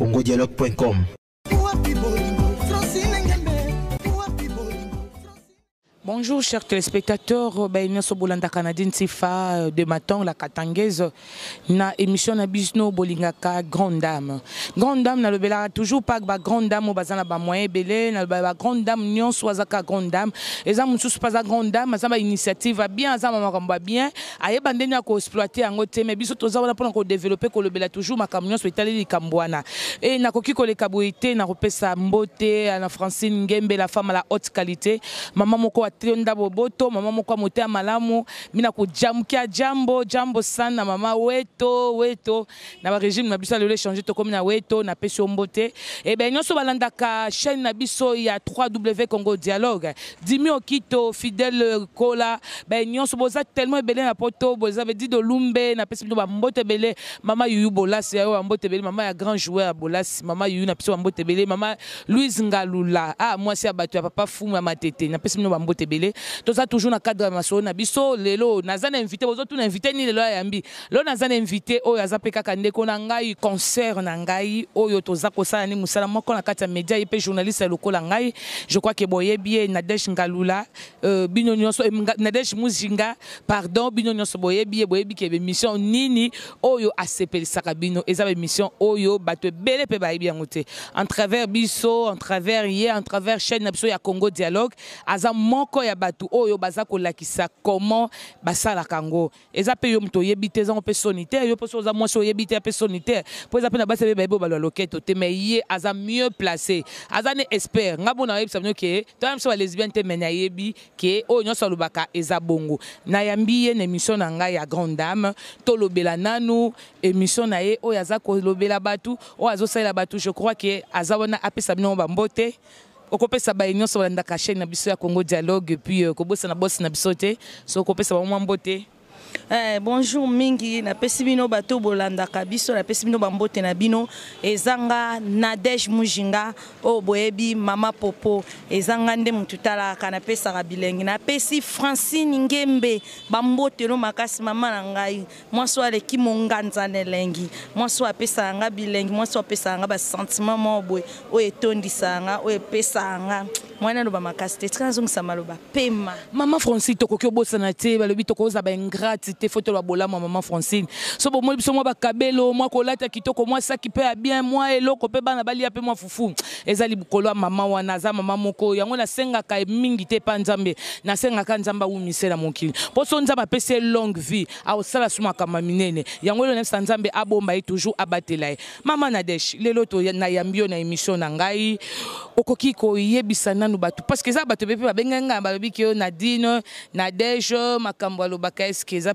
congodialogue.com Bonjour chers téléspectateurs, ben nous sommes Bolanda Canadien Sifa euh, de matin la Katangaise na émission na bisno bolingaka grande dame. Grande dame na le bela toujours pas ba grande dame au bazana ba moyen belé na ba grande dame nyon swazaka grande dame eza mususu pas grande dame za ba initiative bien za makambo bien ayeba ndenya ko exploiter yango te mais biso toza wana pona ko développer ko bela toujours makambo nyonso etali likambwana. Et na koki ko lekaboite na repesa mbote la Francine Ngembe la femme à la haute qualité. Maman moko Boto, Boboto, mama moko motema malamu, ku jamkia jambo jambo sana mama weto weto na ba regime na biso changer to comme na weto na peso mbote et eh ben balanda balandaka chaîne na biso ya 3W Congo Dialogue. Dimi Okito, Fidèle Kola, ben nyonso boza tellement belé na poto boza dit de lumbe na peso ba mbote belé mama Yuyu Bolas ya yo mbote belé mama ya grand joueur Bolas mama Yuyu na peso mbote belé mama Louise Ngalula ah moi c'est abattu papa fou ma tete na peso bato to za toujours na cadre ya na biso lelo nazane na invité na invité ni lelo ayambi lelo naza na invité oyo aza kaka na ngai concert na ngai oyo toza sala ni musala moko na kati ya média ye journaliste lokola ngai je crois que boyebi ye nadesh ngalula euh, bino nyonso euh, nadesh muzinga pardon bino boye boyebi ye ke mission nini oyo yo bino sakabino bemission oyo oh ebele mpe belepe yango te en travers biso en travers yé en travers chaîne na biso ya congo dialogue azam moko ya bato oyo baza kolakisa comment basala kango. eza mpe yo mto oyebi te ezango mpe yo poso za oza mwasi oyebi te po soni eza mpe na basi bayeba balwa loketo te mais ye aza mieux placé aza ne expert nga mpona oyebisa To ke toya miso balesbienne te mais nayebi ke oyo nyonso alobaka eza bongo ye na émission na nga ya grande dame lobela nanu émission na ye oyo aza kolobela bato oyo sala batu je crois ke aza wana apesa bino bambote okopesa baye nyonso balandaka chaine na biso ya congo dialogue puis euh, kobosana bosi na biso te so okopesa bamomwa mbo te Eh, bonjour mingi napesi bino bato bolandaka biso napesi bino bambote na bino ezanga nadege mujinga oyo oh, boyebi mama popo ezanga nde motu talaka napesaka bilengi napesi francine ngembe bambotelo makasi mama na ngai mwasi oyo aleki monganza na elengi mwasi oyo apesaka nga bilengi mwasi oyo apesaka nga basentiment moko boye oyo etondisaka nga oyo epesaka nga mwana aloba makasi te tika nazongisa maloba pema mama francine tokoki obosana te balobi tokozwa baingrate te la bolama maman francine so moi biso mwa bakabelo mwa kolata kitoko mwa saki qui ya bien mwa eloko pe bana bali pe mwa fufu eza likolo maman mama wana za maman moko yango ka e mingi te panzambe, nzambe ka nzamba u na mokili mpo so nzambe apesi ye longue vie aosala osala ka maminene yango elo nayebisa nzambe abomba e toujours abatela Maman e. mama nadesh lelo na yambio na émission na ngai okoki yebisa nanu batu parce que ça bato benganga mpe nadine nadesh makambo alobaka eske eza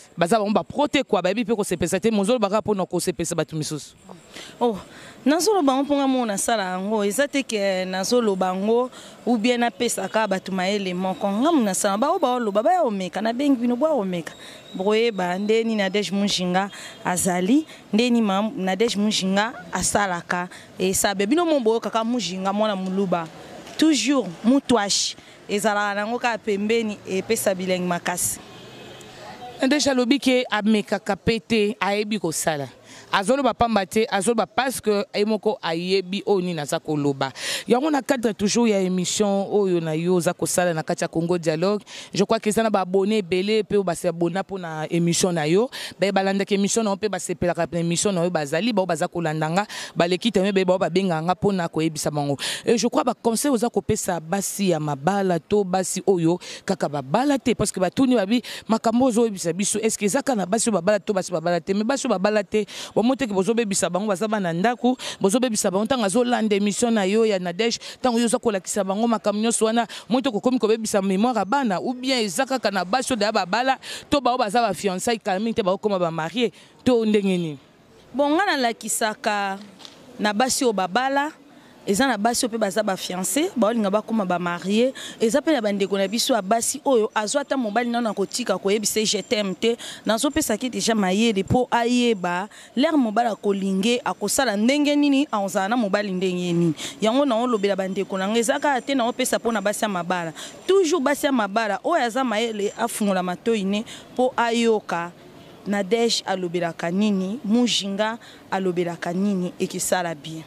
baza bango bapro te kua bayebi mpe kosepesa te mozolobaka mpona kosepesa bato misusu oh nazoloba yango mponga moko nasala yango eza te ke nazoloba yango ou bien napesaka bato mayele moko ngamu nasala bao baoloba baya omeka nabengi bino bwa omeka boyeba ndeni nadege munjinga azali ndeni nadege munjinga asalaka esabe bino mo boyokaka munjinga mwana moluba toujours mutwashi ezalaka nango kaka pembeni epesa bilengi makasi nde alobi ke amekaka mpe te ayebi kosala azoloba pamba te azoloba parce que ye moko ayebi oyo nini aza koloba yango na cadre toujours ya émission oyo na yo oza kosala na kati ya congo dialogue je crois ke eza na baabone ebele mpe oyo basabona mpona émission na yo baye balandaka émission na yo mpe basepelaka na émission na yo bazali bao baza kolanda nga baleki teme baye bao babengaka nga mpona koyebisa bango je crois baconseil oza kopesa basi ya mabala to basi oyo kaka babala te parce que batuni babi makambo ozoyebisa biso est ce que eza kaka na basi oyo babala to basi babala te me basi oyo babala te bomo teke bozobebisa bango baza bana ndako bozobebisa bango ntango azolanda émission na yo ya nadege ntango yo oza kolakisa bango makambo nyonso wana moi toko komi kobebisa mémoire ya bana ou bien eza kaka na basi oyo daya babala to bao baza bafiançai calming te bakokoma bamarie to ndenge nini bon nga nalakisaka na basi oyo babala eza na basi oyo mpe baza bafiancé baolinga bakóma bamarie eza mpe na bandeko na biso ya basi oyo azwa ata mobali nano na kotika koyebisa jetem te nazopesaki deja mayele mpo ayeba lere mobali akolinge akosala ndenge nini akozala na mobali ndenge nini yango naolobela bandeko na nga eza kaka te naopesa mpona basi ya mabala toujours basi ya mabala oyo aza mayele afungola matoi ne mpo ayoka nadege alobelaka nini mujinga alobelaka nini ekesala bien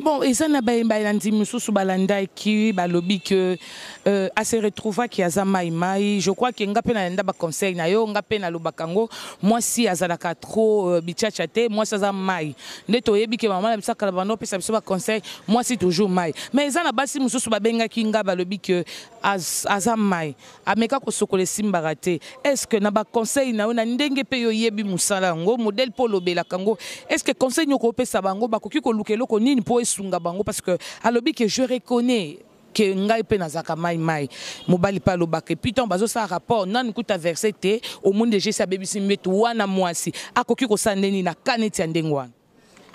bon eza na bayembayelandi mosusu balandaki balobi ke euh, aseretrouvaki aza maimai je crois ke nga mpe nalanda baconseil na yo nga mpe nalobaka yango mwasi azalaka trop euh, bichacha te mwasi aza mai nde toyebi ke mama na biso akala bando opesa biso baconseil mwasi toujours mai mais eza na basi mosusu babengaki nga balobi ke az, aza mai ameka kosokola esimbaka te est ce que na baconseil na yo na ndenge mpe yo oyebi mosala yango modele mpo olobelaka yango est ce que conseil nyoko opesa bango bakoki koluka eloko nini mpo sunga bango parce que alobi que je reconnais que ngai mpe nazalaka mai mai mobali mpe alobaka epui bazo sa rapport nan kuta verse te omoni dejesi abebisi mbetu wana mwasi akoki kosala ndeni na ka neti ya nazo wana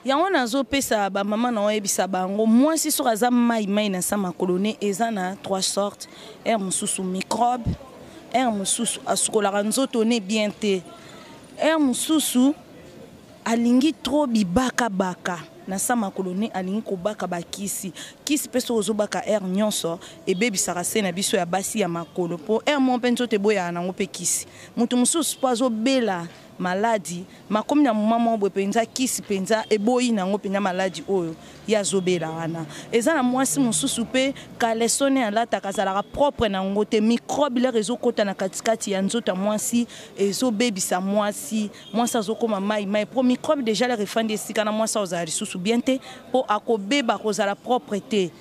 yango nazopesa na oyebisa bango mwasi soki aza mai mai na sa makolone ne eza na trois sous microbes mosusu microbe aire mosusu asukolaka nzoto ne bien te hermes sous. alingi tro bibakabaka na sa makolo nde alingi kobaka bakisi kisi mpe soki ozobaka aire nyonso ebebisaka se na biso ya basi ya makolo mpo aire moko mpe nzoto eboyaka nango mpe kisi moto mosusu mpo azobela maladi makomi na moma moko boye mpenza kisi mpenza eboyi nango mpenza maladi oyo ye azobela wana eza na mwasi mosusu mpe kalesone alataka azalaka propre nango te microbe lere ezokɔta na katikati ya nzoto ya mwasi ezobebisa mwasi mwasi azokoma mai mai mpo microbe deja lere efandi esika na mwasi akozala lisusu bien te mpo akobeba kozala propre te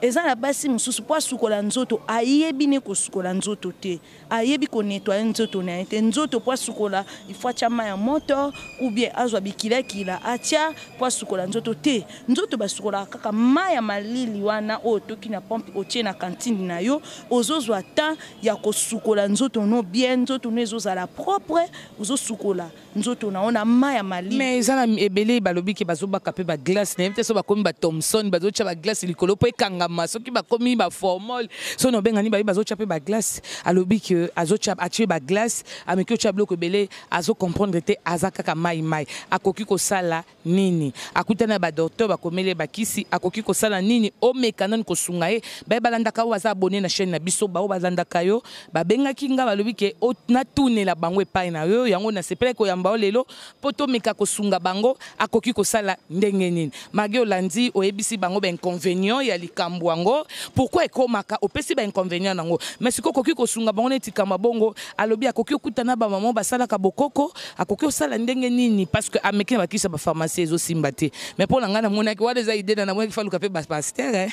eza na basi mosusu mpo asukola nzoto ayebi ne kosukola nzoto te ayebi konetoye nzoto na ye te nzoto mpo asukola ifo atya mai ya moto ubien azwa bikilakila atya mpo asukola nzoto te nzoto basukolaka kaka mai ya malili wana oyo otoki na pompe otie na kantine na yo ozozwa temps ya kosukola nzoto no bien nzoto no ezozala propre ozosukola nzoto na yo na mai ya malili mais eza na ebele balobi ke bazobaka mpe baglace na yebi te so bakomi bathomson bazotya baglace likolo mpo ekanga kokangama soki bakomi baformole so na obengani bayebi azotya mpe baglace alobi ke atie baglace ameki otya biloko ebele azocomprendre te aza kaka mai mai akoki kosala nini akutana ya badokteur bakomeli bakisi akoki kosala nini omeka nani kosunga ye baye balandaka oyo baza abone na chaîne na biso baoyo balandaka yo babengaki nga balobi ke natunela bango epai na yo yango nasepelaki koyamba yo lelo mpo tomeka kosunga bango akoki kosala ndenge nini mage olandi oyebisi bango bainconvénient ya likambo likambo yango pourkui ekómaka opesi bainconvénient yango mai sikoyo okoki kosunga bango neti kamba bongo alobi akoki okutana bamama basalaka bokoko akoki osala ndenge nini parce que ameki na bakisa bapharmacie ezosimba te mai mpo na ngai namonaki wana eza ide na namonaki faluka mpe bapastere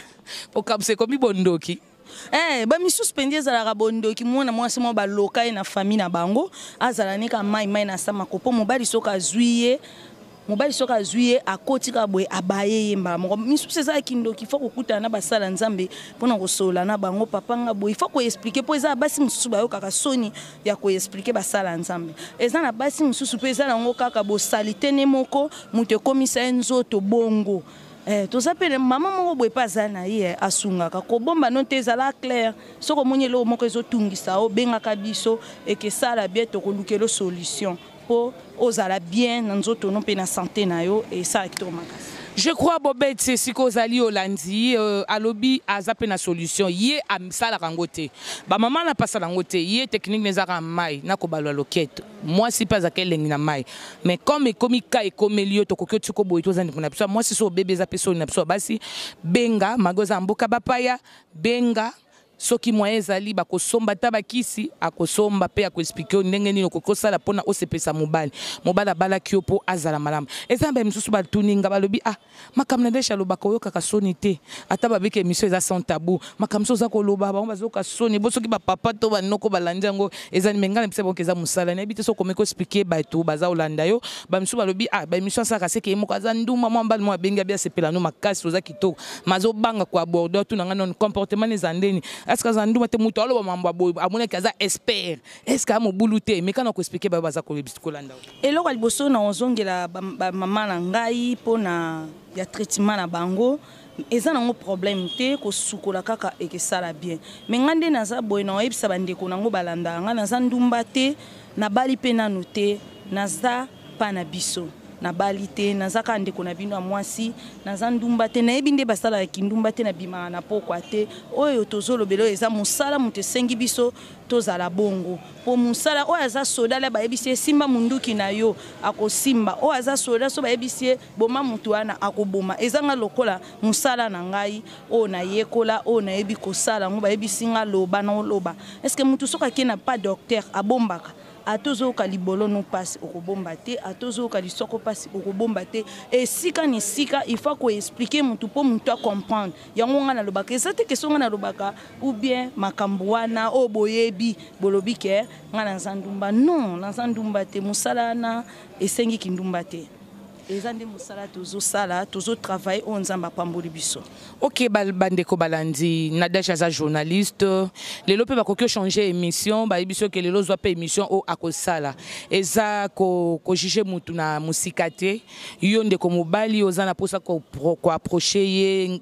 okabusa ekomi bondoki Eh, bamisusu mpenza ezalaka bondoki mwana mwasi mwa baloka ye na fami na bango azala neka mai mai na samako mpo mobali soki azwi ye mobali soki azwi ye akoti kaka boye abaye ye mbala moko misusu eza ya kindoki fo kokutana na basala nzambe mpona kosola na bango papa nga boye fo koexplike mpo eza basi mosusu bayokaka soni ya koexplike basala nzambe eza na basi mosusu mpe eza nango kaka bosali tene moko moto ekomisa ye nzoto bongo Eh, toza pene mama moko boye mpe aza na ye eh, asungaka kobomba no te ezala claire soki omoni eloko moko ezotungisa obengaka biso ekesala bie tokolukela solution ozala bien na nzoto no mpe na sante et ça est makasi je crois bobet si Kozali olandi euh, alobi aza na solution ye la rangote. ba maman na pas la rangote ye technique na ezaka mai nakobalwa Moi si pas azaka elengi na mai mais comme ekomi ka ekomeli yo tokoki otika oboye toza ndeko na moi si so bébé za mpe na biso basi benga magoza oza mboka bapaya benga soki moyen ezali bakosomba ata bakisi akosomba mpe akoexplike yo ndenge nini okoki osala mpona osepesa mobali mobali abalaki yo mpo azala malamu eza mbe mosusu batuni nga balobi ah makambo na deshe alobaka oyokaka soni te ata babiki émission eza sans tabu makambo so oza koloba bango bazoyoka soni bo soki bapapa to banoko balandi yango ezani me ngai na bisa bonke eza mosala nayebi te soki omeki oexplike bato baza olanda yo bamisusu balobi ah baémission asalaka seke ye moko aza nduma mwa mbali mwa abengi abia sepelano makasi oza kitoko mazobanga koabordo tunanga non comportement eza ndeni estce aza nduma te moto aloba mambo aboye amonaki aza expert estce aa mobulu te me kana koexplike bayo baza kolanda eloko ya liboso na ozongela bamama na ngai mpona ya traitement na bango eza nango problème te kosukola kaka ekesala bien me ngai nde naza boye na oyebisa bandeko nango balandaka ngai naza ndumba te nabali mpe nanu te naza mpa na biso nabali te naza kaka ndeko na bino ya mwasi naza ndumba te nayebi nde basalaki ndumba te nabimaka na pokwa te oyo tozolobela oyo eza mosala moto esengi biso tozala bongo mpo mosala oyo aza soda la bayebisi ye simba munduki na yo akosimba oyo aza soda so bayebisi ye boma moto wana akoboma ezanga lokola mosala na ngai oyo nayekola oyo nayebi kosala yango bayebisi nga loba naoloba estce motu soki akei na pas docteur abombaka atozoyoka libolono mpasi okobomba te atozoyoka lisoko mpasi okobomba te esika na esika ifa koexplike motu mpo motu acomprendre yango ngai nalobaka eza te keso ngai nalobaka ou bien makambo wana oyo boyebi bolobi ke ngai naza ndumba non naza ndumba te mosala wana esengiki ndumba te eza nde mosala tozosala tozotravaille oyo oh, nzambe apamboli biso ok bandeko balandi nadege aza journaliste lelo mpe bakoki ochange émission bayebi so ke lelo ozwa mpe émission oyo akosala eza kojuge ko motu na mosika te yo ndeko mobali oza na mposa koaproche ye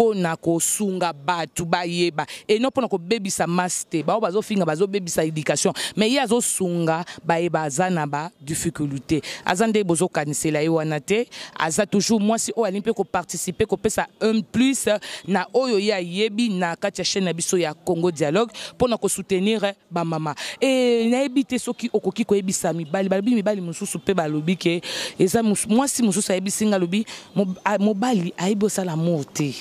mpona kosunga bato bayeba eno mpona kobebisa masi te bao bazofinga bazobebisa éducation me ye azosunga bayeba aza na badifficulté aza nde bozokanisela ye wana te aza toujours mwasi oyo alingi mpe koparticipe kopesa un plus na oyo ye ayebi na kati ya chaîne na biso ya congo dialogue mpona kosoutenir bamama e nayebi te soki okoki koyebisa mibali balobi mibali mosusu mpe balobi ke eza mwasi mosusu ayebisi nga alobi mobali ayebi osala mor te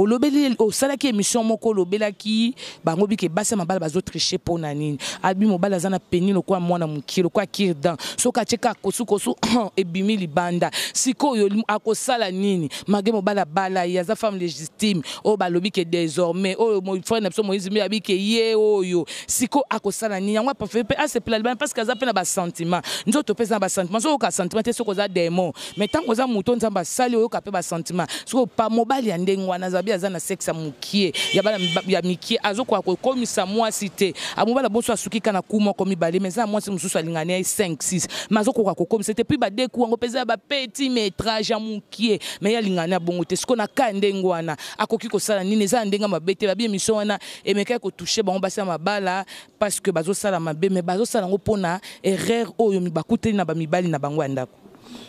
olobeli osalaki émission moko olobelaki bango bike basi ya mabala bazotriche mpo na nini abi mobali aza na peni lokola mwana mokie lokola kirdan soki atie ka kosukosu ebimi libanda sikoyo akosala nini mage mobali abala ye aza femme légitime oyo balobi ke désormais oyo frère na biso moïse mbi abi ke ye oyo siko akosala nini yango aprefere mpe asepela ah, libanda parce ke aza mpe na basentiment nzoto mpe eza na basentiment soki oyoka sentiment te soki oza démon mais ntango oza moto nzambe asali oyoka mpe basentiment soki pa mobali ya ndenge wana azabi mobi aza na sexe ya mokie ya bana ya mikie azokoka kokomisa mwasi te amobala bonso asuki kana ku moko mibale ma eza na mwasi mosusu alingani ye 5 6 ma azokoka kokomisa te mpi badeku yango mpe eza ya bapeti métrage ya mokie ma ye alingani abongo te sikoyo na ka ndenge wana akoki kosala nini eza na ndenge mabe te babie misio wana emekaki kotushe bango basala mabala parce que bazosala mabe me bazosala yango mpona erreur oyo bakuteli na bamibali na bango ya ndako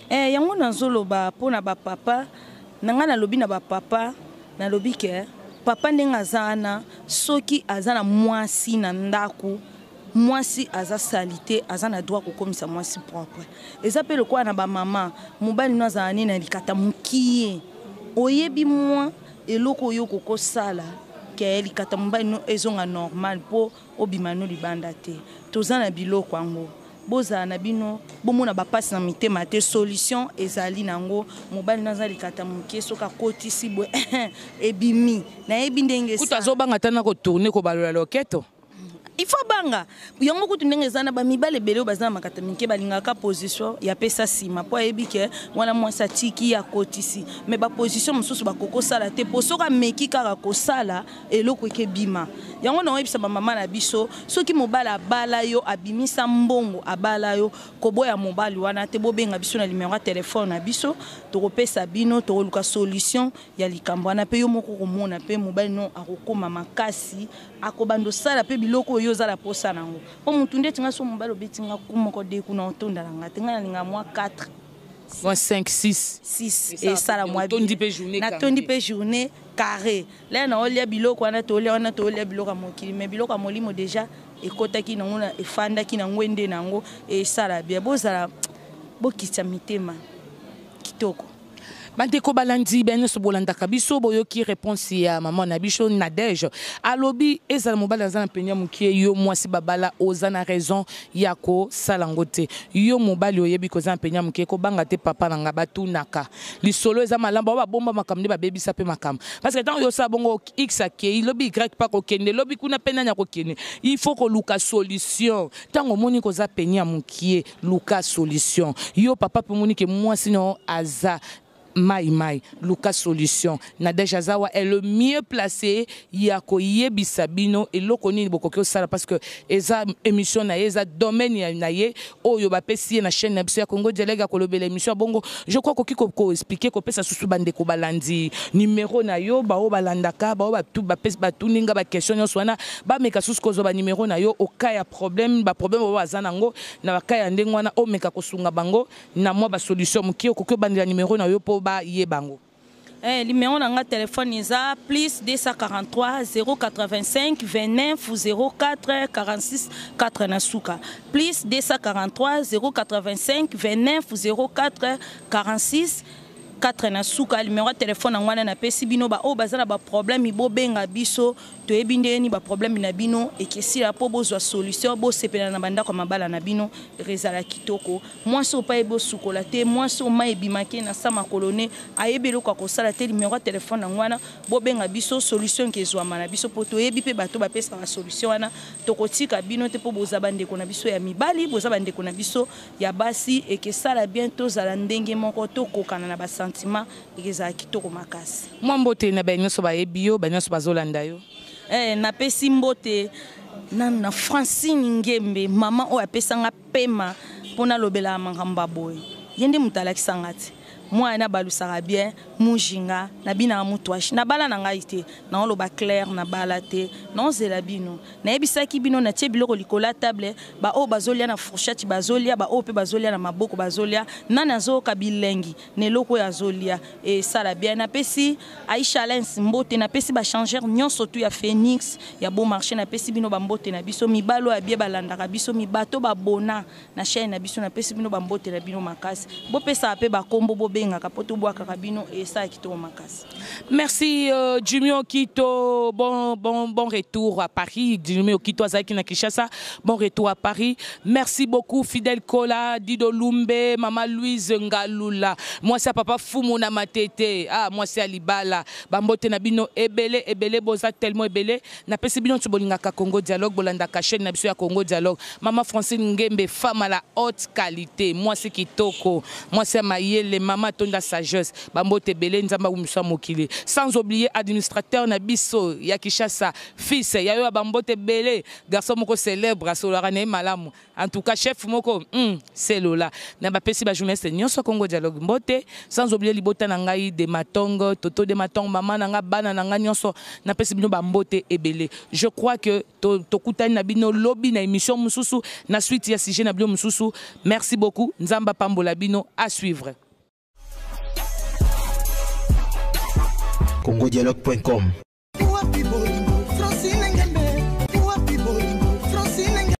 eh, yango nazoloba mpona bapapa na ngai nalobi na bapapa nalobi ke papa ndenge aza wana soki aza na mwasi na ndako mwasi aza sali te aza na droit kokomisa mwasi propre eza mpe lokola na bamama mobali no azala ne na likata mokie oyebi mwa eloko oyo okokosala ke likata mobali no ezonga normal mpo obima no libanda te toza na biloko yango bozala na bino bomona bapasi na mitema te solution ezali nango mobali naza likata moke soki akotisi boye ebimi nayebi ndenge azobanga ta na kotourne kobalola loketo ifo banga yango kutu ndenge eza na bamibale ebele oyo baza na makata mike balingaka position ya pesa nsima mpo ayebi ke wana mwasi atiki ya kotisi me baposition mosusu bakokosala te mpo soki ameki kaka kosala eloko ekebima yango na oyebisa bamama na biso soki mobali abala yo abimisa mbongo abala yo koboya mobali wana te bobenga biso na limero ya telefone na biso tokopesa bino tokoluka solution ya likambo wana mpe yo moko komona mpe mobali no akokóma makasi akobanda osala mpe biloko oyo ozala posa na yango mpo motu ndeti nga so mobali obeti nga ku moko de kuna otondala nga te nga nalinga mwa 4 esala mwatondi mpe journée carré laya na olia biloko wana toolia wana toolia biloko ya mokili mai biloko ya molimo déjà ekɔtaki nango na efandaki nango ende na yango esala bia bozala bokitisa mitema kitoko bandeko balandi benyonso bolandaka biso boyoki réponse ya mama na biso nadege alobi ezala mobali aza na pene ya mokie yo mwasi babala oza na raison ya kosala yango te yo mobali oyebi koza na pene ya mokie kobanga te papa na nga batunaka lisolo eza malamba o babomba makambo nde babebisa mpe makambo parce que ntango yosala bongo x akei lobi y mpa kokende lobi kuna mpe nani akokende il faut koluka solution ntango omoni koza pene ya mokie luka solution yo papa mpe omoni ke mwasi nao aza Mai Mai, Lucas Solution, Nadeja Zawa est le mieux placé Yako bisabino et Lokoni Bokokyo Sala parce que Eza émission na Eza domaine ya na ye oyo ba pesi na chaîne na ya Congo Dialogue kolobela émission bongo je crois ko kiko ko expliquer ko pesa susu bande ko balandi numéro na yo ba o balandaka ba o ba tout ba ba tuninga ba question yo swana ba meka susu ko zo ba numéro na yo okaya problème ba problème ba za nango na ya ndengwana o meka ko sunga bango na mo ba solution mukio ko ko bande numéro na yo ye bango Eh, dans téléphone plus 243 085 29 04 46 4 Nasuka. Plus 243 085 29 04 46 4 na suka numero ya telefone yango wana napesi bino baoyo baza na baproblème bobenga biso toyebi nde nini baproblème na bino ekesila mpo bozwa solution bosepela na bandako ya mabala na bino rezala kitoko mwasi oyo payebi osukola te mwasi oyo mai ebimaki na sa makolo ne ayebi eloko ya kosala te numero ya telefone yango wana bobenga biso solution ekezwama na biso mpo toyebi mpe bato bapesaka solution wana tokotika bino te mpo boza bandeko na biso ya mibali boza bandeko na biso ya basi ekesala bien tozala ndenge moko tokokana na basan sentiment ezalaki toko makasi mwa mbote na banyonso bayebi yo banyonso bazolanda yo eh, napesi mbote nani na francine ngembe mama oyo apesanga pema mpo nalobelaka makambo baboye ye nde moto alakisanga te mwana balusaka bien mujinga na binaka motu ashi na bala na ngai te naoloba claire na bala te naozela bino nayebisaki bino natie biloko likolo ya table baoyo bazolia na fourchette bazolia baoyo mpe bazolia na maboko bazolia nani azoyoka bilengi na eloko oyo azolia esala bien napesi aisha lens mbote napesi bachangeur nyonso tu ya phénix ya bon marché napesi bino bambote na biso mibali oyo abie balandaka biso mibato babona na chaine na biso napesi bino bambote na bino makasi bopesaka mpe bakombo bobe merci euh, jumio kito bon, bon, bon retour à paris jumio kito na bon retour à paris merci beaucoup Fidel kola dido lumbe mama louise ngalula Moi c'est papa fumu na matete ah, moi c'est Alibala. bambote na bino ebele ebele boza tellement ebele napesi bino nti à congo dialogue ka chaîne na biso ya congo dialogue mama francine ngembe femme à la haute qualité moi c'est kitoko c'est ya les mama Tonga sagesse bambote ebele nzambe akumisa mokili sans oublier administrateur n'abiso biso ya fils ya bambote belé garçon moko célèbre à na ye malamu en tout cas chef moko hmm, c'est lola. na ba journaliste nyonso congo dialogue mbote sans oublier libota na de matongo toto de matongo mama na nga bana na nga nyonso napesi bino bambote ebele je crois que tokutani na bino lobby na émission mususu na suite ya sujet na bino mususu merci beaucoup n'zamba pambola bino à suivre Guyeloc.com.